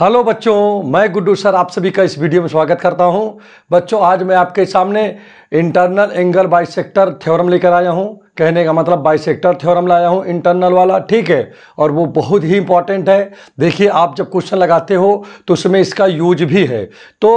Hello बच्चों मैं Guddu sir आप सभी का इस वीडियो में स्वागत करता हूं बच्चों आज मैं आपके सामने इंटरनल एंगल बाइसेक्टर थ्योरम लेकर आया हूँ कहने का मतलब बाइसेक्टर थ्योरम लाया हूँ इंटरनल वाला ठीक है और वो बहुत ही इंपॉर्टेंट है देखिए आप जब क्वेश्चन लगाते हो तो उसमें इसका यूज भी है तो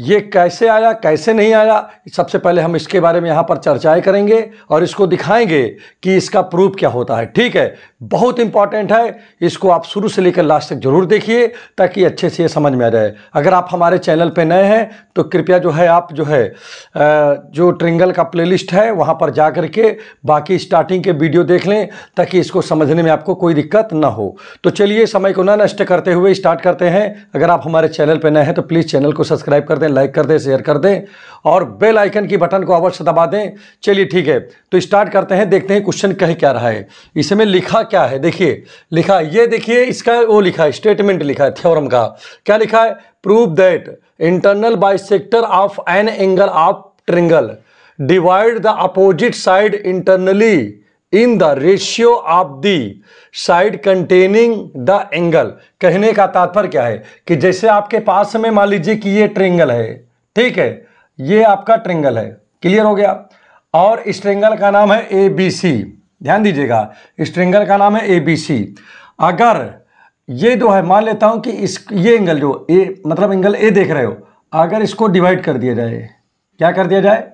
ये कैसे आया कैसे नहीं आया सबसे पहले हम इसके बारे में यहाँ पर चर्चाएं करेंगे और इसको दिखाएंगे कि इसका प्रूफ क्या होता है ठीक है बहुत इंपॉर्टेंट है इसको आप शुरू से लेकर लास्ट तक जरूर देखिए ताकि अच्छे से ये समझ में आ जाए अगर आप हमारे चैनल पर नए हैं तो कृपया जो है आप जो है जो ट्रिंगल का प्लेलिस्ट है वहाँ पर जा कर के बाकी स्टार्टिंग के वीडियो देख लें ताकि इसको समझने में आपको कोई दिक्कत ना हो तो चलिए समय को ना नष्ट करते हुए स्टार्ट करते हैं अगर आप हमारे चैनल पर नए हैं तो प्लीज़ चैनल को सब्सक्राइब कर दें लाइक कर दें शेयर कर दें और बेल आइकन की बटन को अवश्य दबा दें चलिए ठीक है तो स्टार्ट करते हैं देखते हैं क्वेश्चन कह क्या रहा है इसमें लिखा क्या है देखिए लिखा ये देखिए इसका वो लिखा है स्टेटमेंट लिखा है थ्योरम का क्या लिखा है that internal bisector of an angle of triangle divide the opposite side internally in the ratio of the side containing the angle कहने का तात्पर्य क्या है कि जैसे आपके पास में मान लीजिए कि ये ट्रिंगल है ठीक है ये आपका ट्रिंगल है क्लियर हो गया और इस ट्रेंगल का नाम है ए बी सी ध्यान दीजिएगा इस ट्रेंगल का नाम है ए बी सी अगर ये जो है मान लेता हूँ कि इस ये एंगल जो ए मतलब एंगल ए देख रहे हो अगर इसको डिवाइड कर दिया जाए क्या कर दिया जाए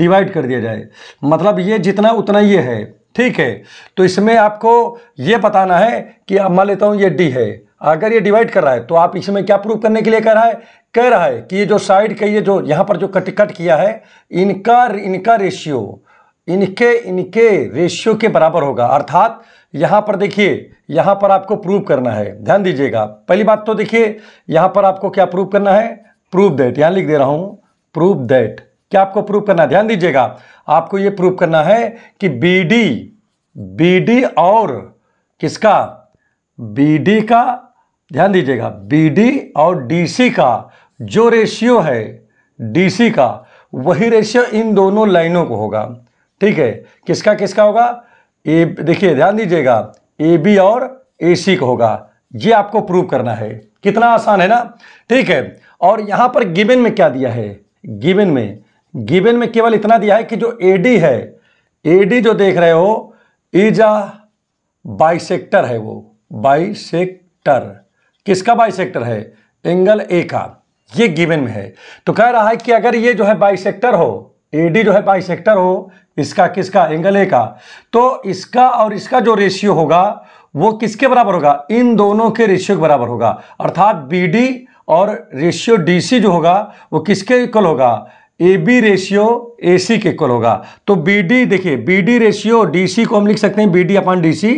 डिवाइड कर दिया जाए मतलब ये जितना उतना ये है ठीक है तो इसमें आपको ये बताना है कि अब मान लेता हूँ ये डी है अगर ये डिवाइड कर रहा है तो आप इसमें क्या प्रूव करने के लिए कर रहा है कह रहा है कि ये जो साइड का ये जो यहाँ पर जो कट कट किया है इनका इनका रेशियो इनके इनके रेशियो के बराबर होगा अर्थात यहाँ पर देखिए यहाँ पर आपको प्रूव करना है ध्यान दीजिएगा पहली बात तो देखिए यहाँ पर आपको क्या प्रूव करना है प्रूव दैट यहाँ लिख दे रहा हूँ प्रूव दैट क्या आपको प्रूव करना है ध्यान दीजिएगा आपको ये प्रूव करना है कि बी डी बी डी और किसका बी डी का ध्यान दीजिएगा बी डी और डी सी का जो रेशियो है डी सी का वही रेशियो इन दोनों लाइनों को होगा ठीक है किसका किसका होगा ए देखिए ध्यान दीजिएगा ए बी और ए सी का होगा ये आपको प्रूव करना है कितना आसान है ना ठीक है और यहां पर गिवन में क्या दिया है गिवन में गिवन में केवल इतना दिया है कि जो ए डी है एडी जो देख रहे हो इज अ बाइसेक्टर है वो बाइसेक्टर किसका बाइसेक्टर है एंगल ए का ये गिवन में है तो कह रहा है कि अगर ये जो है बाइसेक्टर हो एडी जो है बाई सेक्टर हो इसका किसका एंगल ए का तो इसका और इसका जो रेशियो होगा वो किसके बराबर होगा इन दोनों के रेशियो के बराबर होगा अर्थात बी डी और रेशियो डी सी जो होगा वो किसके इक्वल होगा ए बी रेशियो ए सी के इक्वल होगा तो बी डी देखिए B D ratio D C को हम लिख सकते हैं B D upon D C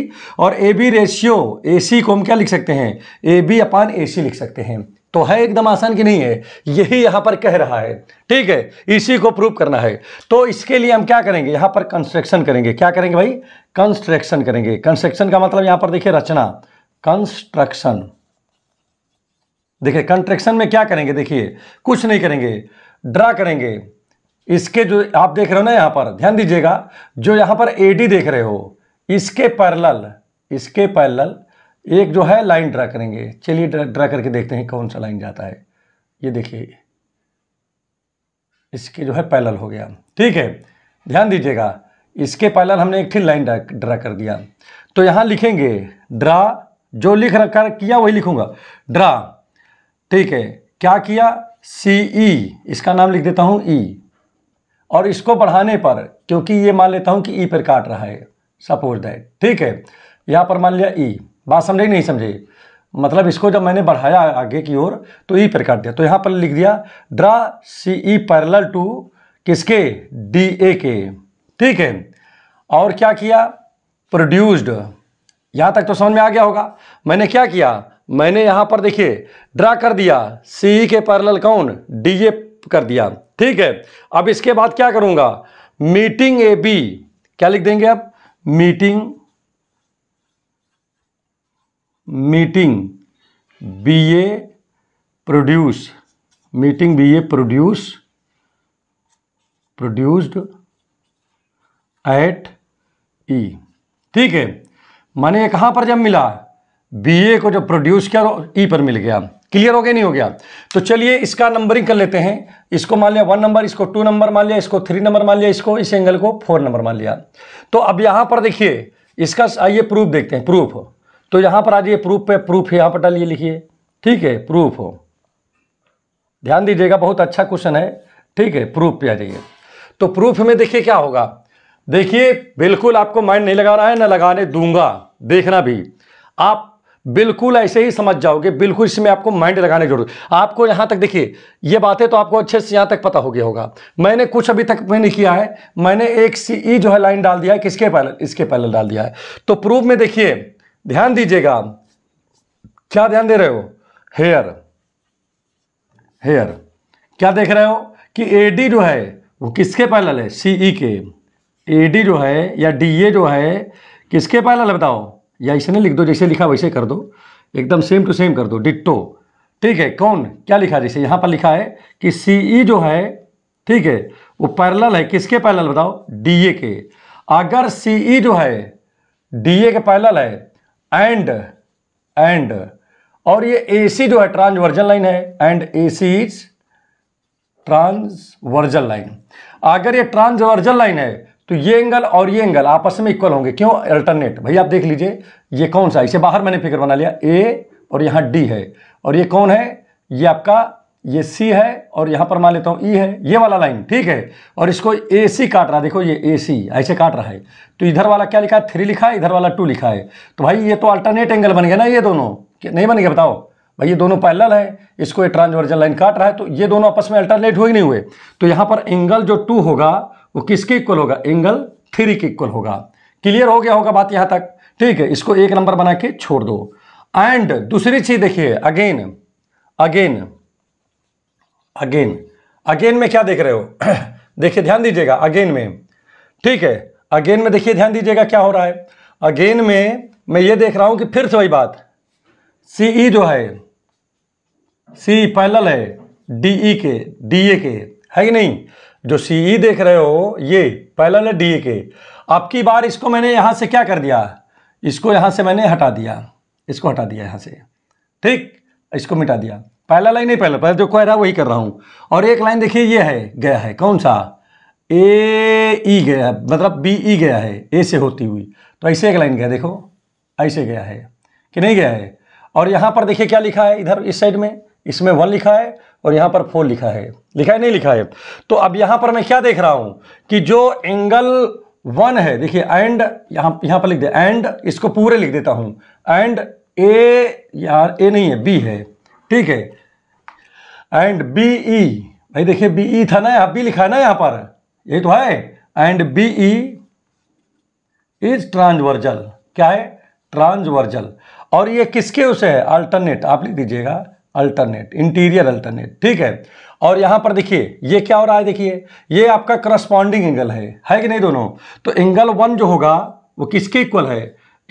और ए बी रेशियो ए सी को हम क्या लिख सकते हैं ए बी अपान ए सी लिख सकते हैं तो है एकदम आसान की नहीं है यही यहां पर कह रहा है ठीक है इसी को प्रूव करना है तो इसके लिए हम क्या करेंगे यहां पर कंस्ट्रक्शन करेंगे क्या करेंगे भाई कंस्ट्रक्शन करेंगे कंस्ट्रक्शन का मतलब यहां पर देखिए रचना कंस्ट्रक्शन देखिए कंस्ट्रक्शन में क्या करेंगे देखिए कुछ नहीं करेंगे ड्रा करेंगे इसके जो आप देख रहे हो ना यहां पर ध्यान दीजिएगा जो यहां पर एडी देख रहे हो इसके पैरल इसके पैरल एक जो है लाइन ड्रा करेंगे चलिए ड्रा करके देखते हैं कौन सा लाइन जाता है ये देखिए इसके जो है पैलल हो गया ठीक है ध्यान दीजिएगा इसके पैलल हमने एक फिर लाइन ड्रा कर दिया तो यहां लिखेंगे ड्रा जो लिख रखा किया वही लिखूंगा ड्रा ठीक है क्या किया सी ई e, इसका नाम लिख देता हूँ ई e। और इसको बढ़ाने पर क्योंकि ये मान लेता हूँ कि ई e पर काट रहा है सपोज दैट ठीक है यहाँ पर मान लिया ई बात समझे नहीं समझे मतलब इसको जब मैंने बढ़ाया आगे की ओर तो ई पर काट दिया तो यहाँ पर लिख दिया draw C E parallel to किसके डी ए के ठीक है और क्या किया प्रोड्यूस्ड यहाँ तक तो समझ में आ गया होगा मैंने क्या किया मैंने यहाँ पर देखिए ड्रा कर दिया सी के पैरल कौन डी ए कर दिया ठीक है अब इसके बाद क्या करूँगा मीटिंग ए बी क्या लिख देंगे आप meeting meeting B A produce meeting B A produce produced at E ठीक है माने ये कहाँ पर जब मिला बी ए को जब प्रोड्यूस किया तो ई e पर मिल गया क्लियर हो गया नहीं हो गया तो चलिए इसका नंबरिंग कर लेते हैं इसको मान लिया वन नंबर इसको टू नंबर मान लिया इसको थ्री नंबर मान लिया इसको इस एंगल को फोर नंबर मान लिया तो अब यहाँ पर देखिए इसका आइए प्रूफ देखते हैं प्रूफ तो यहां पर आ जाइए प्रूफ पे प्रूफ यहां पर डालिए लिखिए ठीक है प्रूफ हो ध्यान दीजिएगा बहुत अच्छा क्वेश्चन है ठीक है प्रूफ पे आ जाइए तो प्रूफ में देखिए क्या होगा देखिए बिल्कुल आपको माइंड नहीं लगाना है ना लगाने दूंगा देखना भी आप बिल्कुल ऐसे ही समझ जाओगे बिल्कुल इसमें आपको माइंड लगाने जरूरत आपको यहां तक देखिए ये बातें तो आपको अच्छे से यहां तक पता हो गया होगा मैंने कुछ अभी तक मैंने किया है मैंने एक सी ई जो है लाइन डाल दिया है किसके पैनल इसके पैनल डाल दिया है तो प्रूफ में देखिए ध्यान दीजिएगा क्या ध्यान दे रहे हो हेयर हेयर क्या देख रहे हो कि एडी जो है वो किसके पैरल है सीई e के एडी जो है या डीए जो है किसके पैरल है बताओ या नहीं लिख दो जैसे लिखा वैसे कर दो एकदम सेम टू सेम कर दो डिट्टो ठीक है कौन क्या लिखा जैसे यहां पर लिखा है कि सीई e जो है ठीक है वो पैरल है किसके पैरल बताओ डीए के अगर सीई e जो है डीए के पैरल है एंड एंड और ये एसी जो है ट्रांसवर्जन लाइन है and AC is transversal line अगर ये ट्रांसवर्जन लाइन है तो ये एंगल और ये एंगल आपस में इक्वल होंगे क्यों अल्टरनेट भाई आप देख लीजिए ये कौन सा इसे बाहर मैंने फिगर बना लिया ए और यहां डी है और ये कौन है ये आपका ये सी है और यहां पर मान लेता हूं ई e है ये वाला लाइन ठीक है और इसको ए सी काट रहा है देखो ये ए सी ऐसे काट रहा है तो इधर वाला क्या लिखा है थ्री लिखा है इधर वाला टू लिखा है तो भाई ये तो अल्टरनेट एंगल बन गया ना ये दोनों नहीं बन गया बताओ भाई ये दोनों पैरल है इसको ये ट्रांसवर्जल लाइन काट रहा है तो ये दोनों आपस में अल्टरनेट हुए नहीं हुए तो यहां पर एंगल जो टू होगा वो किसके इक्वल होगा एंगल थ्री के इक्वल होगा क्लियर हो गया होगा बात यहां तक ठीक है इसको एक नंबर बना के छोड़ दो एंड दूसरी चीज देखिए अगेन अगेन अगेन अगेन में क्या देख रहे हो देखिए ध्यान दीजिएगा अगेन में ठीक है अगेन में देखिए ध्यान दीजिएगा क्या हो रहा है अगेन में मैं ये देख रहा हूं कि फिर से वही बात सी ई e जो है सी पैनल e है डी ई e के डी ए के है कि नहीं जो सी ई देख रहे हो ये पैनल है डी ए के अब की बार इसको मैंने यहां से क्या कर दिया इसको यहां से मैंने हटा दिया इसको हटा दिया यहाँ से ठीक इसको मिटा दिया पहला लाइन नहीं पहला पहला जो कह रहा वही कर रहा हूँ और एक लाइन देखिए ये है गया है कौन सा ए ई e मतलब e गया है मतलब बी ई गया है ए से होती हुई तो ऐसे एक लाइन गया देखो ऐसे गया है कि नहीं गया है और यहाँ पर देखिए क्या लिखा है इधर इस साइड में इसमें वन लिखा है और यहाँ पर फोर लिखा है लिखा है नहीं लिखा है तो अब यहाँ पर मैं क्या देख रहा हूँ कि जो एंगल वन है देखिए एंड यहाँ यहाँ पर लिख दे एंड इसको पूरे लिख देता हूँ एंड ए यहाँ ए नहीं है बी है ठीक है एंड बी ई भाई देखिए बी ई e था ना यहाँ बी लिखा है ना यहाँ पर ये तो है and B E is transversal क्या है ट्रांसवर्जल और ये किसके उसे है अल्टरनेट आप लिख दीजिएगा अल्टरनेट इंटीरियर अल्टरनेट ठीक है और यहां पर देखिए ये क्या हो रहा है देखिए ये आपका करस्पॉन्डिंग एंगल है है कि नहीं दोनों तो एंगल वन जो होगा वो किसके इक्वल है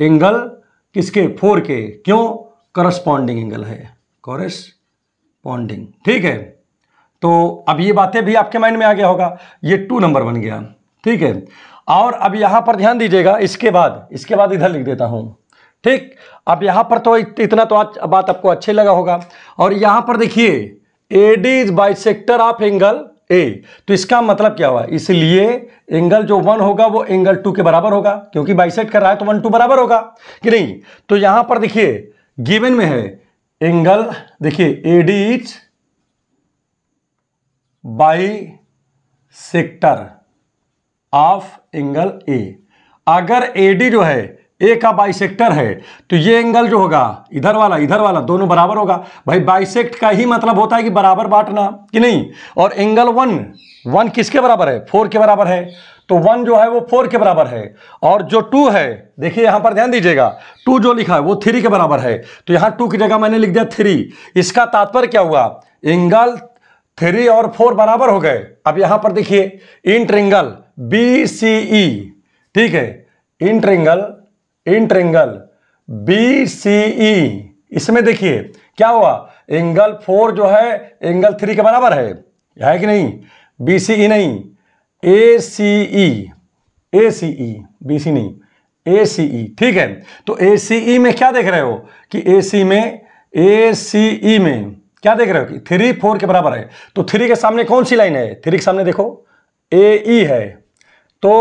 एंगल किसके फोर के क्यों करस्पॉन्डिंग एंगल है कॉरेस्पॉन्डिंग ठीक है तो अब ये बातें भी आपके माइंड में आ गया होगा ये टू नंबर बन गया ठीक है और अब यहाँ पर ध्यान दीजिएगा इसके बाद इसके बाद इधर लिख देता हूँ ठीक अब यहाँ पर तो इतना तो आज बात आपको अच्छे लगा होगा और यहाँ पर देखिए A D is bisector of angle A तो इसका मतलब क्या हुआ इसलिए एंगल जो वन होगा वो एंगल टू के बराबर होगा क्योंकि बाइसेट कर रहा है तो वन टू बराबर होगा कि नहीं तो यहाँ पर देखिए गिवन में है एंगल देखिए A D is bisector of angle A अगर एडी जो है ए का बाइसेक्टर है तो ये एंगल जो होगा इधर वाला इधर वाला दोनों बराबर होगा भाई बाइसेक्ट का ही मतलब होता है कि बराबर बांटना कि नहीं और एंगल वन वन किसके बराबर है फोर के बराबर है तो वन जो है वो फोर के बराबर है और जो टू है देखिए यहां पर ध्यान दीजिएगा टू जो लिखा है वो थ्री के बराबर है तो यहां टू की जगह मैंने लिख दिया थ्री इसका तात्पर्य क्या हुआ एंगल थ्री और फोर बराबर हो गए अब यहां पर देखिए इंट्रिंगल बी सी ई ठीक है इंट्रिंगल इंट्रिंगल बी सी ई इसमें देखिए क्या हुआ एंगल फोर जो है एंगल थ्री के बराबर है है कि नहीं बी सी ई नहीं ए सी ई ए सी ई बी सी नहीं ए सी ई ठीक है तो ए सी ई में क्या देख रहे हो कि ए सी में ए सी ई में क्या देख रहे हो कि थ्री फोर के बराबर है तो थ्री के सामने कौन सी लाइन है थ्री के सामने देखो ए ई e है तो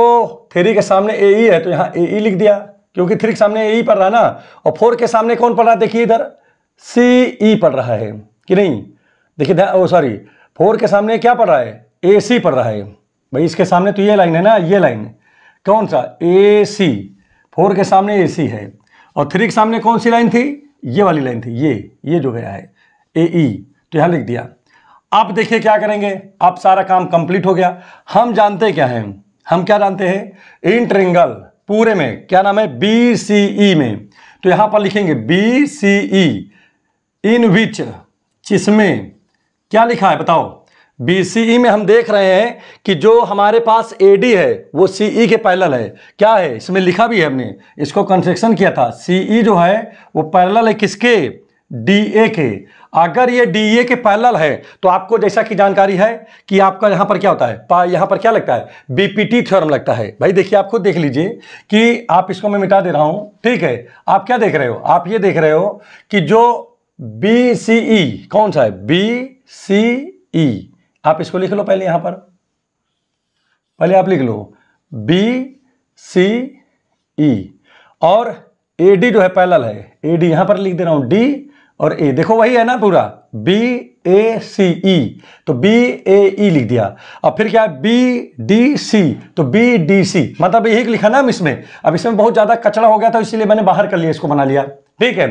थ्री के सामने ए ई e है तो यहाँ ए ई e लिख दिया क्योंकि थ्री के सामने ए ई पड़ रहा है ना और फोर के सामने कौन पड़ रहा है देखिए इधर सी ई पड़ रहा है कि नहीं देखिए सॉरी फोर के सामने क्या पड़ रहा है ए सी पड़ रहा है भाई इसके सामने तो ये लाइन है ना ये लाइन कौन सा ए सी फोर के सामने ए सी है और थ्री के सामने कौन सी लाइन थी ये वाली लाइन थी ये ये जो गया है ए ई e। तो यहां लिख दिया आप देखिए क्या करेंगे आप सारा काम कंप्लीट हो गया हम जानते क्या हैं हम क्या जानते हैं इन ट्रिंगल पूरे में क्या नाम है बी सी ई में तो यहां पर लिखेंगे बी सी ई इन विच जिसमें क्या लिखा है बताओ बीसीई e में हम देख रहे हैं कि जो हमारे पास डी है वो ई e के पैरल है क्या है इसमें लिखा भी है हमने इसको कंस्ट्रक्शन किया था ई e जो है वो पैरल है किसके ए के अगर ये ए के पैरल है तो आपको जैसा कि जानकारी है कि आपका यहाँ पर क्या होता है यहाँ पर क्या लगता है बीपीटी थ्योरम लगता है भाई देखिए आप खुद देख लीजिए कि आप इसको मैं मिटा दे रहा हूँ ठीक है आप क्या देख रहे हो आप ये देख रहे हो कि जो बी सी ई कौन सा है बी सी ई आप इसको लिख लो पहले यहां पर पहले आप लिख लो बी सी ई और ए डी जो है पैरल है ए डी यहां पर लिख दे रहा हूं डी और ए देखो वही है ना पूरा बी ए सी ई तो बी ए ई लिख दिया अब फिर क्या है बी डी सी तो बी डी सी मतलब यही लिखा ना हम इसमें अब इसमें बहुत ज़्यादा कचरा हो गया था इसलिए मैंने बाहर कर लिया इसको बना लिया ठीक है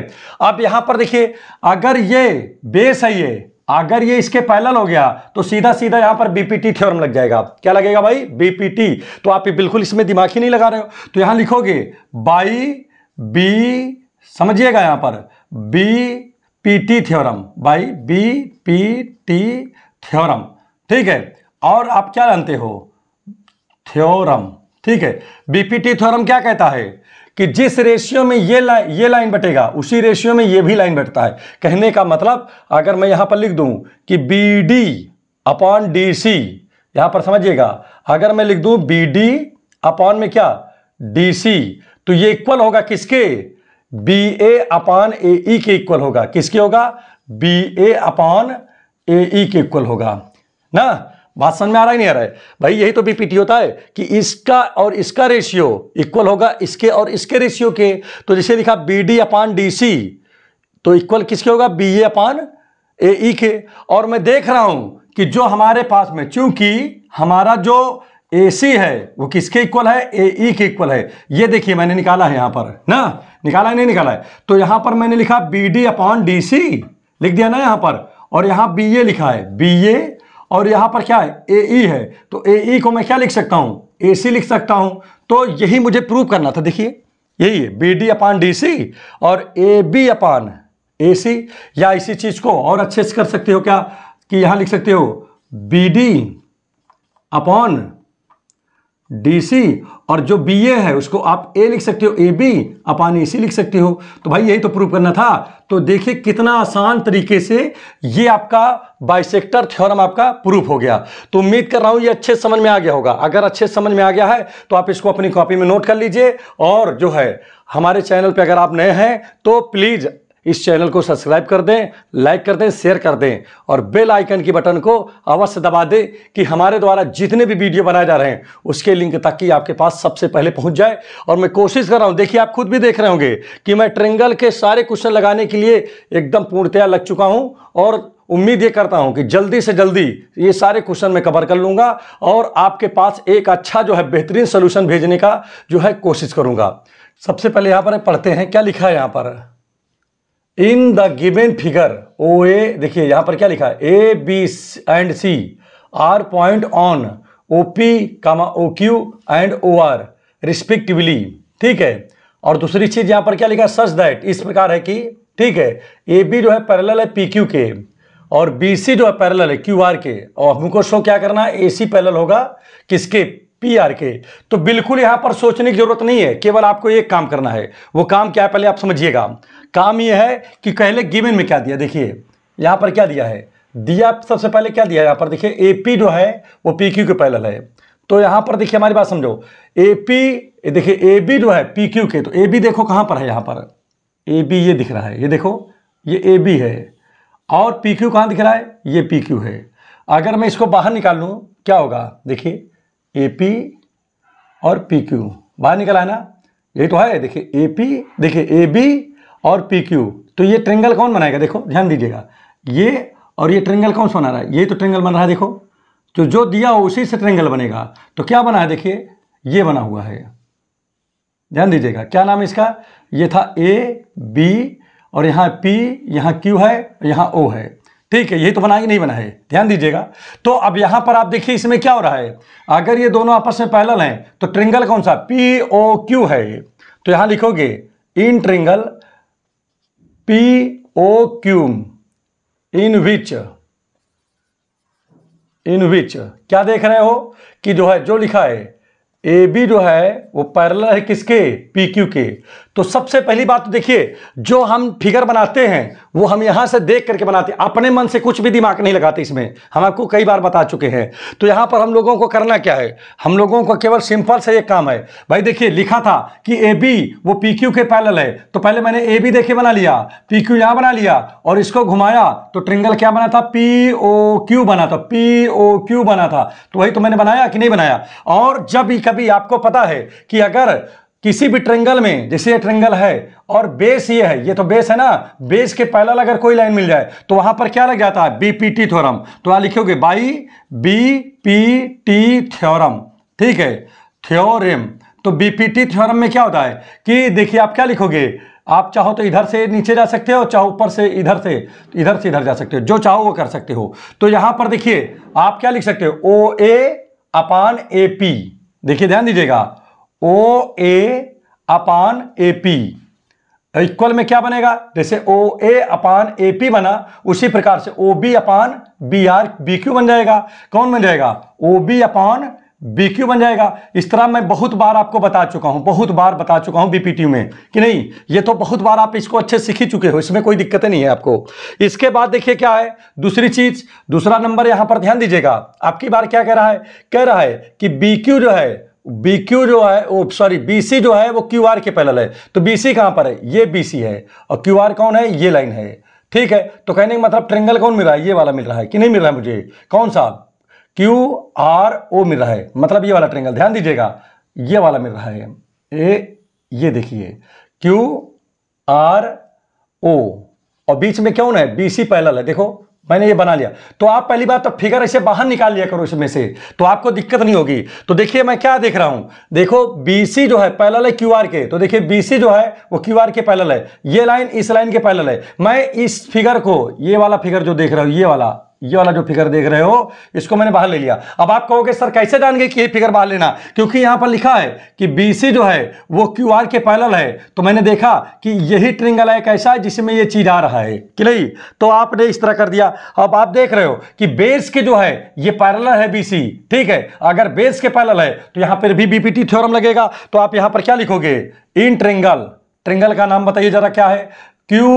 अब यहां पर देखिए अगर ये बेस है ये अगर ये इसके पैनल हो गया तो सीधा सीधा यहां पर बीपीटी थ्योरम लग जाएगा क्या लगेगा भाई बीपीटी तो आप बिल्कुल इसमें दिमाग ही नहीं लगा रहे हो तो यहां लिखोगे बाई बी समझिएगा यहां पर B P T theorem by B P T theorem ठीक है और आप क्या जानते हो थ्योरम ठीक है बीपीटी थ्योरम क्या कहता है कि जिस रेशियो में ये लाइन ये लाइन बटेगा उसी रेशियो में ये भी लाइन बटता है कहने का मतलब अगर मैं यहां पर लिख दूं कि B D upon D C यहां पर समझिएगा अगर मैं लिख दू बी डी अपॉन में क्या डी सी तो ये इक्वल होगा किसके बी ए अपॉन ए ई के इक्वल होगा किसके होगा बी ए अपॉन ए ई के इक्वल होगा ना बात समझ में आ रहा ही नहीं आ रहा है भाई यही तो बीपीटी होता है कि इसका और इसका रेशियो इक्वल होगा इसके और इसके रेशियो के तो जैसे लिखा B D upon D C तो इक्वल किसके होगा बी ए अपान ए ई के और मैं देख रहा हूं कि जो हमारे पास में चूंकि हमारा जो ए सी है वो किसके इक्वल है ए ई e के इक्वल है ये देखिए मैंने निकाला है यहां पर ना निकाला है नहीं निकाला है तो यहां पर मैंने लिखा B D upon D C लिख दिया ना यहां पर और यहां बी ए लिखा है बी ए और यहां पर क्या है ए ई e है तो ए ई e को मैं क्या लिख सकता हूं ए सी लिख सकता हूं तो यही मुझे प्रूव करना था देखिए यही है B D upon D C और ए बी अपान ए सी या इसी चीज़ को और अच्छे से कर सकते हो क्या कि यहां लिख सकते हो बी डी अपॉन डीसी और जो बीए है उसको आप ए लिख सकते हो ए बी अपान ए सी लिख सकते हो तो भाई यही तो प्रूव करना था तो देखिए कितना आसान तरीके से ये आपका बाइसेक्टर थ्योरम आपका प्रूफ हो गया तो उम्मीद कर रहा हूँ ये अच्छे समझ में आ गया होगा अगर अच्छे समझ में आ गया है तो आप इसको अपनी कॉपी में नोट कर लीजिए और जो है हमारे चैनल पे अगर आप नए हैं तो प्लीज़ इस चैनल को सब्सक्राइब कर दें लाइक कर दें शेयर कर दें और बेल आइकन की बटन को अवश्य दबा दें कि हमारे द्वारा जितने भी वीडियो बनाए जा रहे हैं उसके लिंक तक कि आपके पास सबसे पहले पहुंच जाए और मैं कोशिश कर रहा हूं देखिए आप खुद भी देख रहे होंगे कि मैं ट्रेंगल के सारे क्वेश्चन लगाने के लिए एकदम पूर्णतया लग चुका हूँ और उम्मीद ये करता हूं कि जल्दी से जल्दी ये सारे क्वेश्चन मैं कवर कर लूंगा और आपके पास एक अच्छा जो है बेहतरीन सोल्यूशन भेजने का जो है कोशिश करूंगा सबसे पहले यहाँ पर पढ़ते हैं क्या लिखा है यहाँ पर in the given figure O A देखिए यहां पर क्या लिखा है A B and C are points on O P comma O Q and O R respectively ठीक है और दूसरी चीज यहां पर क्या लिखा है सच दैट इस प्रकार है कि ठीक है ए बी जो है पैरल है पी क्यू के और बी सी जो है पैरल है क्यू आर के और हमको शो क्या करना है ए सी पैरल होगा किसके आर के तो बिल्कुल यहां पर सोचने की ज़रूरत नहीं है केवल आपको एक काम करना है वो काम क्या है पहले आप समझिएगा काम ये है कि पहले गिवन में क्या दिया देखिए यहां पर क्या दिया है दिया सबसे पहले क्या दिया यहां पर देखिए एपी जो है वो पीक्यू के पैरेलल है तो यहां पर देखिए हमारी बात समझो एपी देखिए बी जो है पीक्यू के तो ए बी देखो कहां पर है यहां पर ए बी ये दिख रहा है ये देखो ये ए बी है और पीक्यू कहां दिख रहा है ये पीक्यू है अगर मैं इसको बाहर निकाल लू क्या होगा देखिए ए पी और पी क्यू बाहर निकल आना ये तो है देखिए ए पी देखिए ए बी और पी क्यू तो ये ट्रेंगल कौन बनाएगा देखो ध्यान दीजिएगा ये और ये ट्रेंगल कौन सा बना रहा है ये तो ट्रेंगल बन रहा है देखो तो जो दिया हो उसी से ट्रेंगल बनेगा तो क्या बना है देखिए ये बना हुआ है ध्यान दीजिएगा क्या नाम है इसका ये था ए बी और यहाँ पी यहाँ क्यू है यहाँ ओ है ठीक है यही तो बनाए नहीं बनाए ध्यान दीजिएगा तो अब यहां पर आप देखिए इसमें क्या हो रहा है अगर ये दोनों आपस में पैरल हैं तो ट्रिंगल कौन सा पी ओ क्यू है तो यहां लिखोगे in triangle P O Q in which in which क्या देख रहे हो कि जो है जो लिखा है ए बी जो है वो पैरल है किसके पी क्यू के तो सबसे पहली बात तो देखिए जो हम फिगर बनाते हैं वो हम यहाँ से देख करके बनाते हैं अपने मन से कुछ भी दिमाग नहीं लगाते इसमें हम आपको कई बार बता चुके हैं तो यहाँ पर हम लोगों को करना क्या है हम लोगों को केवल सिंपल से एक काम है भाई देखिए लिखा था कि ए बी वो पी क्यू के पैनल है तो पहले मैंने ए बी देखे बना लिया पी क्यू यहाँ बना लिया और इसको घुमाया तो ट्रिंगल क्या बना था पी ओ क्यू बना था पी ओ क्यू बना था तो वही तो मैंने बनाया कि नहीं बनाया और जब कभी आपको पता है कि अगर किसी भी ट्रेंगल में जैसे ये ट्रेंगल है और बेस ये है ये तो बेस है ना बेस के पैरेलल अगर कोई लाइन मिल जाए तो वहां पर क्या लग जाता है बीपीटी थ्योरम तो यहां लिखोगे by B P T theorem ठीक है थ्योरम तो बीपीटी थ्योरम में क्या होता है कि देखिए आप क्या लिखोगे आप चाहो तो इधर से नीचे जा सकते हो चाहो ऊपर से इधर से इधर से इधर जा सकते हो जो चाहो वो कर सकते हो तो यहां पर देखिए आप क्या लिख सकते हो ओ ए अपान ए पी देखिए ध्यान दीजिएगा ओ A upon A P equal में क्या बनेगा जैसे ओ ए अपान ए पी बना उसी प्रकार से O B upon B R B Q बन जाएगा कौन बन जाएगा O B upon B Q बन जाएगा इस तरह मैं बहुत बार आपको बता चुका हूं बहुत बार बता चुका हूं बीपीटी में कि नहीं ये तो बहुत बार आप इसको अच्छे सीख ही चुके हो इसमें कोई दिक्कत नहीं है आपको इसके बाद देखिए क्या है दूसरी चीज दूसरा नंबर यहां पर ध्यान दीजिएगा आपकी बार क्या कह रहा है कह रहा है कि बी क्यू जो है बी क्यू जो है वो सॉरी बी सी जो है वो क्यू आर के पैरल है तो बी सी कहाँ पर है ये बी सी है और क्यू आर कौन है ये लाइन है ठीक है तो कहने का मतलब ट्रेंगल कौन मिल रहा है ये वाला मिल रहा है कि नहीं मिल रहा है मुझे कौन सा क्यू आर ओ मिल रहा है मतलब ये वाला ट्रेंगल ध्यान दीजिएगा ये वाला मिल रहा है ए ये देखिए क्यू आर ओ और बीच में क्यों है बी सी पैरल है देखो मैंने ये बना लिया तो आप पहली बार तो फिगर ऐसे बाहर निकाल लिया करो इसमें से तो आपको दिक्कत नहीं होगी तो देखिए मैं क्या देख रहा हूं देखो बीसी जो है पैलल है क्यूआर के तो देखिए बीसी जो है वो क्यूआर के पैलल है ये लाइन इस लाइन के पैलल है मैं इस फिगर को ये वाला फिगर जो देख रहा हूं ये वाला ये वाला जो फिगर देख रहे हो इसको मैंने बाहर ले लिया अब आप कहोगे सर कैसे जान गए कि ये फिगर बाहर लेना क्योंकि यहां पर लिखा है कि बीसी जो है वो QR के पैनल है तो मैंने देखा कि यही ट्रिंगल एक ऐसा है जिसमें ये चीज आ रहा है कि नहीं तो आपने इस तरह कर दिया अब आप देख रहे हो कि बेस के जो है ये पैरल है बीसी ठीक है अगर बेस के पैरल है तो यहां पर भी बीपीटी थ्योरम लगेगा तो आप यहां पर क्या लिखोगे इन ट्रिंगल ट्रिंगल का नाम बताइए जरा क्या है क्यू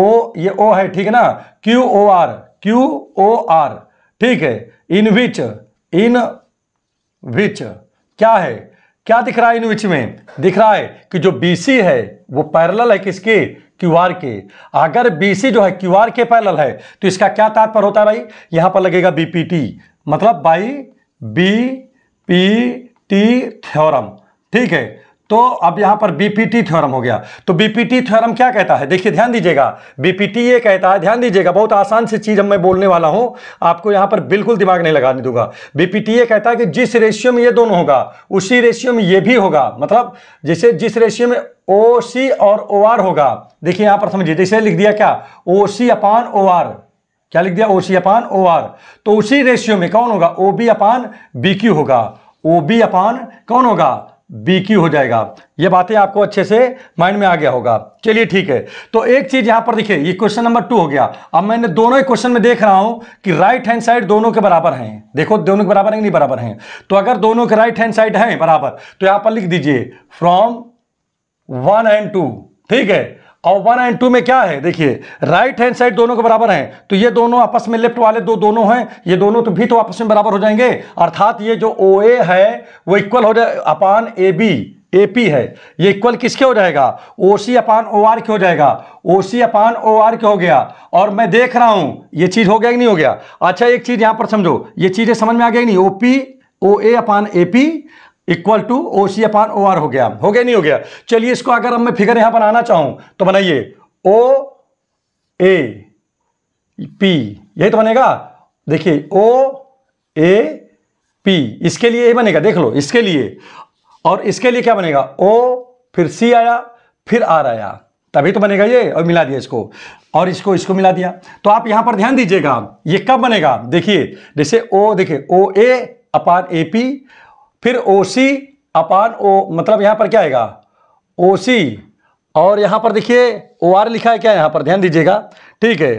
ओ ये ओ है ठीक है ना Q O R Q O R ठीक है इन विच इन विच क्या है क्या दिख रहा है इन विच में दिख रहा है कि जो सी है वो पैरल है किसके क्यू आर के अगर सी जो है क्यू आर के पैरल है तो इसका क्या तात्पर्य होता है भाई यहां पर लगेगा बीपीटी मतलब by B P T theorem ठीक है तो अब यहां पर बीपीटी थ्योरम हो गया तो बीपीटी थ्योरम क्या कहता है देखिए ध्यान दीजिएगा बीपीटी ये कहता है ध्यान दीजिएगा बहुत आसान सी चीज़ मैं बोलने वाला हूं आपको यहां पर बिल्कुल दिमाग नहीं लगाने दूंगा बीपीटी ये कहता है कि जिस रेशियो में ये दोनों होगा उसी रेशियो में ये भी होगा मतलब जैसे जिस रेशियो में ओ सी और ओ आर होगा देखिए यहां पर समझिए जैसे लिख दिया क्या ओ सी अपान ओ क्या लिख दिया ओ सी अपान ओ आर तो उसी रेशियो में कौन होगा ओ बी अपान बी होगा ओ बी अपान कौन होगा बी क्यू हो जाएगा ये बातें आपको अच्छे से माइंड में आ गया होगा चलिए ठीक है तो एक चीज यहां पर देखिए ये क्वेश्चन नंबर टू हो गया अब मैंने दोनों ही क्वेश्चन में देख रहा हूं कि राइट हैंड साइड दोनों के बराबर हैं देखो दोनों के बराबर है नहीं बराबर हैं तो अगर दोनों के राइट हैंड साइड हैं बराबर तो यहां पर लिख दीजिए फ्रॉम वन एंड टू ठीक है और वन एंड टू में क्या है देखिए राइट हैंड साइड दोनों के बराबर हैं तो ये दोनों आपस में लेफ्ट वाले दो दोनों हैं ये दोनों तो भी तो आपस में बराबर हो जाएंगे अर्थात ये जो ओ ए है वो इक्वल हो जाए अपान ए बी ए पी है ये इक्वल किसके हो जाएगा ओ सी अपान ओ आर के हो जाएगा ओ सी अपान ओ आर के हो गया और मैं देख रहा हूँ ये चीज़ हो गया कि नहीं हो गया अच्छा एक चीज़ यहाँ पर समझो ये चीज़ें समझ में आ गई नहीं O P O A upon A P equal to O C upon O R हो गया हो गया नहीं हो गया चलिए इसको अगर हम मैं फिगर यहां बनाना चाहूं तो बनाइए ओ ए पी यही तो बनेगा देखिए ओ ए पी इसके लिए ये बनेगा देख लो इसके लिए और इसके लिए क्या बनेगा ओ फिर सी आया फिर आर आया तभी तो बनेगा ये और मिला दिया इसको और इसको इसको मिला दिया तो आप यहां पर ध्यान दीजिएगा ये कब बनेगा देखिए जैसे ओ देखिए ओ ए अपान ए पी फिर ओ सी अपान ओ मतलब यहाँ पर क्या आएगा ओ सी और यहाँ पर देखिए ओ आर लिखा है क्या यहाँ पर ध्यान दीजिएगा ठीक है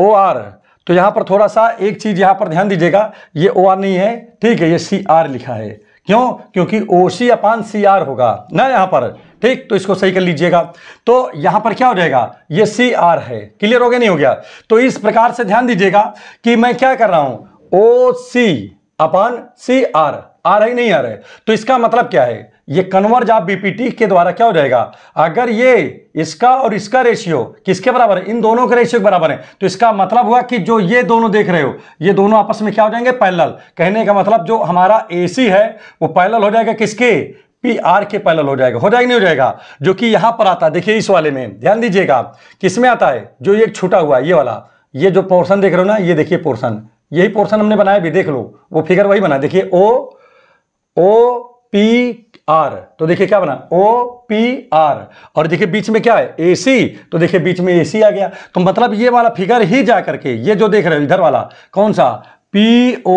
ओ आर तो यहाँ पर थोड़ा सा एक चीज़ यहाँ पर ध्यान दीजिएगा ये ओ आर नहीं है ठीक है ये सी आर लिखा है क्यों क्योंकि ओ सी अपान सी आर होगा ना यहाँ पर ठीक तो इसको सही कर लीजिएगा तो यहाँ पर क्या हो जाएगा ये सी आर है क्लियर हो गया नहीं हो गया तो इस प्रकार से ध्यान दीजिएगा कि मैं क्या कर रहा हूँ ओ सी अपान सी आर आ रहे नहीं आ रहे तो इसका मतलब क्या है ये कन्वर्ज आप बीपीटी के द्वारा क्या हो जाएगा अगर ये इसका और इसका रेशियो किसके बराबर है इन दोनों के रेशियो के बराबर है तो इसका मतलब हुआ कि जो ये दोनों देख रहे हो ये दोनों आपस में क्या हो जाएंगे पैलल कहने का मतलब जो हमारा ए है वो पैलल हो जाएगा किसके पी आर के पैलल हो जाएगा हो जाएगा नहीं हो जाएगा जो कि यहां पर आता है देखिए इस वाले में ध्यान दीजिएगा किसमें आता है जो ये छूटा हुआ ये वाला ये जो पोर्सन देख रहे हो ना ये देखिए पोर्सन यही पोर्सन हमने बनाया भी देख लो वो फिगर वही बना देखिए ओ ओ पी आर तो देखिए क्या बना ओ पी आर और देखिए बीच में क्या है ए सी तो देखिए बीच में ए सी आ गया तो मतलब ये वाला फिगर ही जा करके ये जो देख रहे हो इधर वाला कौन सा पी ओ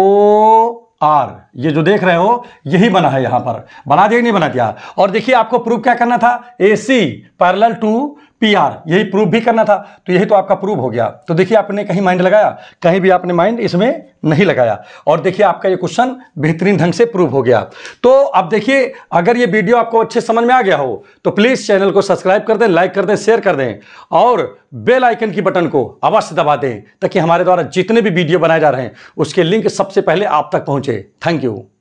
आर ये जो देख रहे हो यही बना है यहां पर बना दिया नहीं बना दिया और देखिए आपको प्रूफ क्या करना था A C parallel to P R यही प्रूफ भी करना था तो यही तो आपका प्रूफ हो गया तो देखिए आपने कहीं माइंड लगाया कहीं भी आपने माइंड इसमें नहीं लगाया और देखिए आपका ये क्वेश्चन बेहतरीन ढंग से प्रूव हो गया तो अब देखिए अगर ये वीडियो आपको अच्छे समझ में आ गया हो तो प्लीज़ चैनल को सब्सक्राइब कर दें लाइक कर दें शेयर कर दें और बेल आइकन की बटन को अवश्य दबा दें ताकि हमारे द्वारा जितने भी वीडियो बनाए जा रहे हैं उसके लिंक सबसे पहले आप तक पहुँचे थैंक यू